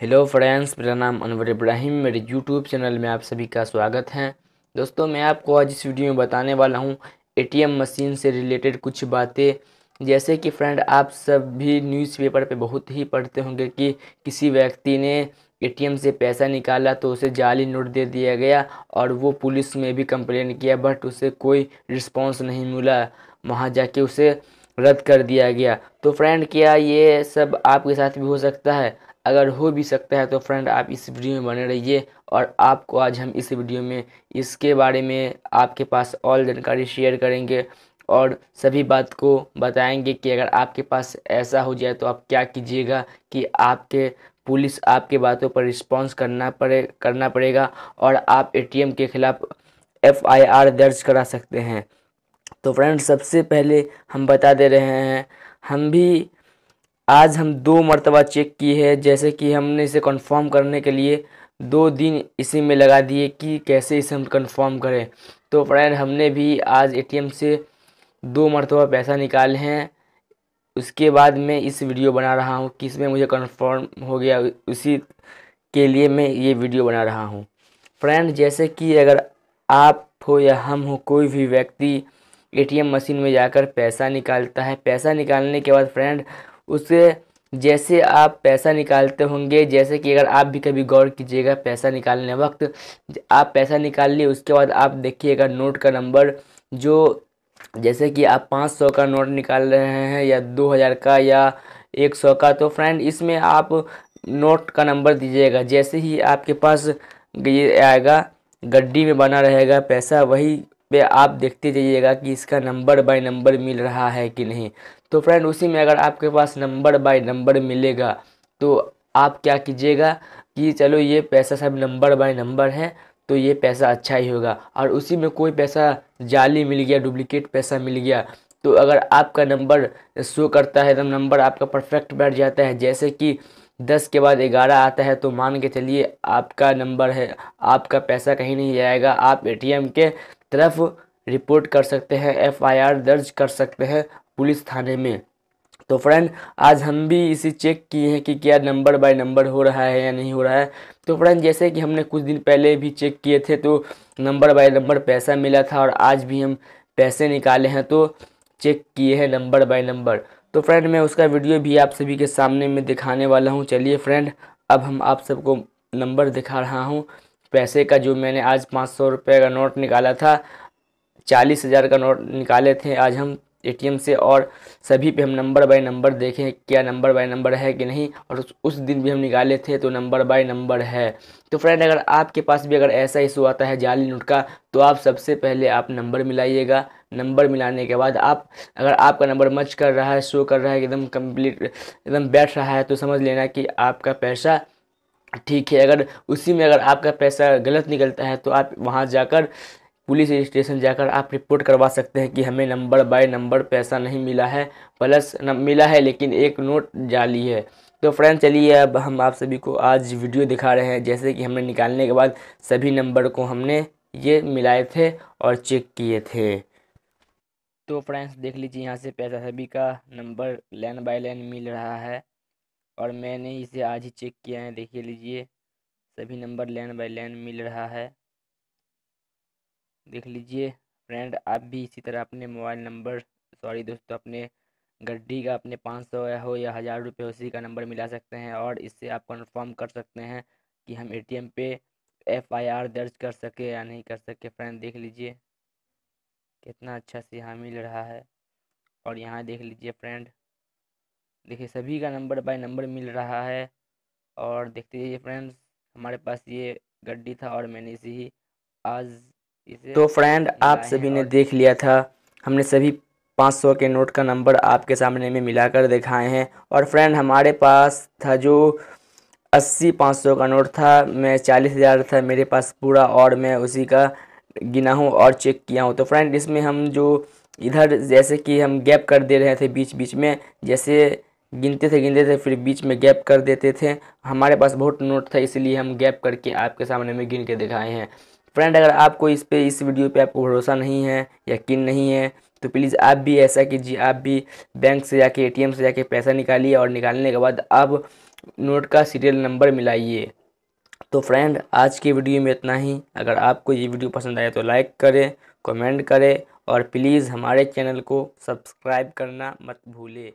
hello friends मेरा नाम अनवर इब्राहिम मेरे यूट्यूब चैनल में आप सभी का स्वागत है दोस्तों मैं आपको आज इस वीडियो में बताने वाला हूँ एटीएम मशीन से रिलेटेड कुछ बातें जैसे कि फ्रेंड आप सब भी न्यूज़पेपर पे बहुत ही पढ़ते होंगे कि किसी व्यक्ति ने एटीएम से पैसा निकाला तो उसे जाली नोट दे दिया गया और वो पुलिस में भी कंप्लेन किया बट उसे कोई रिस्पॉन्स नहीं मिला वहाँ जाके उसे रद्द कर दिया गया तो फ्रेंड क्या ये सब आपके साथ भी हो सकता है अगर हो भी सकता है तो फ्रेंड आप इस वीडियो में बने रहिए और आपको आज हम इस वीडियो में इसके बारे में आपके पास ऑल जानकारी शेयर करेंगे और सभी बात को बताएंगे कि अगर आपके पास ऐसा हो जाए तो आप क्या कीजिएगा कि आपके पुलिस आपके बातों पर रिस्पॉन्स करना पड़े करना पड़ेगा और आप एटीएम के ख़िलाफ़ एफआईआर दर्ज करा सकते हैं तो फ्रेंड सबसे पहले हम बता दे रहे हैं हम भी आज हम दो मरतबा चेक की है जैसे कि हमने इसे कन्फर्म करने के लिए दो दिन इसी में लगा दिए कि कैसे इसे हम कन्फर्म करें तो फ्रेंड हमने भी आज एटीएम से दो मरतबा पैसा निकाले हैं उसके बाद मैं इस वीडियो बना रहा हूँ कि इसमें मुझे कन्फर्म हो गया उसी के लिए मैं ये वीडियो बना रहा हूँ फ्रेंड जैसे कि अगर आप हो या हम हो कोई भी व्यक्ति एटीएम मशीन में जाकर पैसा निकालता है पैसा निकालने के बाद फ्रेंड उससे जैसे आप पैसा निकालते होंगे जैसे कि अगर आप भी कभी गौर कीजिएगा पैसा निकालने वक्त आप पैसा निकाल लिए उसके बाद आप देखिएगा नोट का नंबर जो जैसे कि आप पाँच सौ का नोट निकाल रहे हैं या दो हज़ार का या एक सौ का तो फ्रेंड इसमें आप नोट का नंबर दीजिएगा जैसे ही आपके पास ये आएगा गड्डी में बना रहेगा पैसा वही पे आप देखते जाइएगा कि इसका नंबर बाय नंबर मिल रहा है कि नहीं तो फ्रेंड उसी में अगर आपके पास नंबर बाय नंबर मिलेगा तो आप क्या कीजिएगा कि चलो ये पैसा सब नंबर बाय नंबर है तो ये पैसा अच्छा ही होगा और उसी में कोई पैसा जाली मिल गया डुप्लिकेट पैसा मिल गया तो अगर आपका नंबर शो करता है एकदम तो नंबर आपका परफेक्ट बैठ जाता है जैसे कि दस के बाद ग्यारह आता है तो मान के चलिए आपका नंबर है आपका पैसा कहीं नहीं जाएगा आप एटीएम के तरफ रिपोर्ट कर सकते हैं एफआईआर दर्ज कर सकते हैं पुलिस थाने में तो फ्रेंड आज हम भी इसी चेक किए हैं कि क्या नंबर बाय नंबर हो रहा है या नहीं हो रहा है तो फ्रेंड जैसे कि हमने कुछ दिन पहले भी चेक किए थे तो नंबर बाय नंबर पैसा मिला था और आज भी हम पैसे निकाले हैं तो चेक किए हैं नंबर बाय नंबर तो फ्रेंड मैं उसका वीडियो भी आप सभी के सामने में दिखाने वाला हूँ चलिए फ्रेंड अब हम आप सबको नंबर दिखा रहा हूँ पैसे का जो मैंने आज पाँच सौ रुपये का नोट निकाला था चालीस हज़ार का नोट निकाले थे आज हम एटीएम से और सभी पे हम नंबर बाय नंबर देखें क्या नंबर बाय नंबर है कि नहीं और उस, उस दिन भी हम निकाले थे तो नंबर बाय नंबर है तो फ्रेंड अगर आपके पास भी अगर ऐसा इशू आता है जाली नोट का तो आप सबसे पहले आप नंबर मिलाइएगा नंबर मिलाने के बाद आप अगर आपका नंबर मच कर रहा है शो कर रहा है एकदम कंप्लीट एकदम बैठ रहा है तो समझ लेना कि आपका पैसा ठीक है अगर उसी में अगर आपका पैसा गलत निकलता है तो आप वहाँ जाकर पुलिस स्टेशन जाकर आप रिपोर्ट करवा सकते हैं कि हमें नंबर बाय नंबर पैसा नहीं मिला है प्लस मिला है लेकिन एक नोट जाली है तो फ्रेंड चलिए अब हम आप सभी को आज वीडियो दिखा रहे हैं जैसे कि हमने निकालने के बाद सभी नंबर को हमने ये मिलाए थे और चेक किए थे तो फ्रेंड्स देख लीजिए यहाँ से पैसा सभी का नंबर लाइन बाय लाइन मिल रहा है और मैंने इसे आज ही चेक किया है देख लीजिए सभी नंबर लाइन बाय लाइन मिल रहा है देख लीजिए फ्रेंड आप भी इसी तरह अपने मोबाइल नंबर सॉरी दोस्तों अपने गड्डी का अपने पाँच सौ हो या हज़ार रुपये उसी का नंबर मिला सकते हैं और इससे आप कन्फर्म कर सकते हैं कि हम एटीएम पे एफआईआर दर्ज कर सके या नहीं कर सके फ्रेंड देख लीजिए कितना अच्छा से यहाँ मिल रहा है और यहाँ देख लीजिए फ्रेंड देखिए सभी का नंबर बाय नंबर मिल रहा है और देखते रहिए फ्रेंड्स हमारे पास ये गड्डी था और मैंने इसे ही आज इसे तो फ्रेंड आप सभी ने देख लिया था हमने सभी 500 के नोट का नंबर आपके सामने में मिलाकर दिखाए हैं और फ्रेंड हमारे पास था जो अस्सी पाँच सौ का नोट था मैं चालीस हज़ार था मेरे पास पूरा और मैं उसी का गिना हूँ और चेक किया हूँ तो फ्रेंड इसमें हम जो इधर जैसे कि हम गैप कर दे रहे थे बीच बीच में जैसे गिनते थे गिनते थे फिर बीच में गैप कर देते थे हमारे पास बहुत नोट था इसलिए हम गैप करके आपके सामने में गिन के दिखाए हैं फ्रेंड अगर आपको इस पे इस वीडियो पे आपको भरोसा नहीं है यकीन नहीं है तो प्लीज़ आप भी ऐसा कीजिए आप भी बैंक से जाके एटीएम से जाके पैसा निकालिए और निकालने के बाद आप नोट का सीरियल नंबर मिलाइए तो फ्रेंड आज की वीडियो में इतना ही अगर आपको ये वीडियो पसंद आए तो लाइक करें कमेंट करें और प्लीज़ हमारे चैनल को सब्सक्राइब करना मत भूलें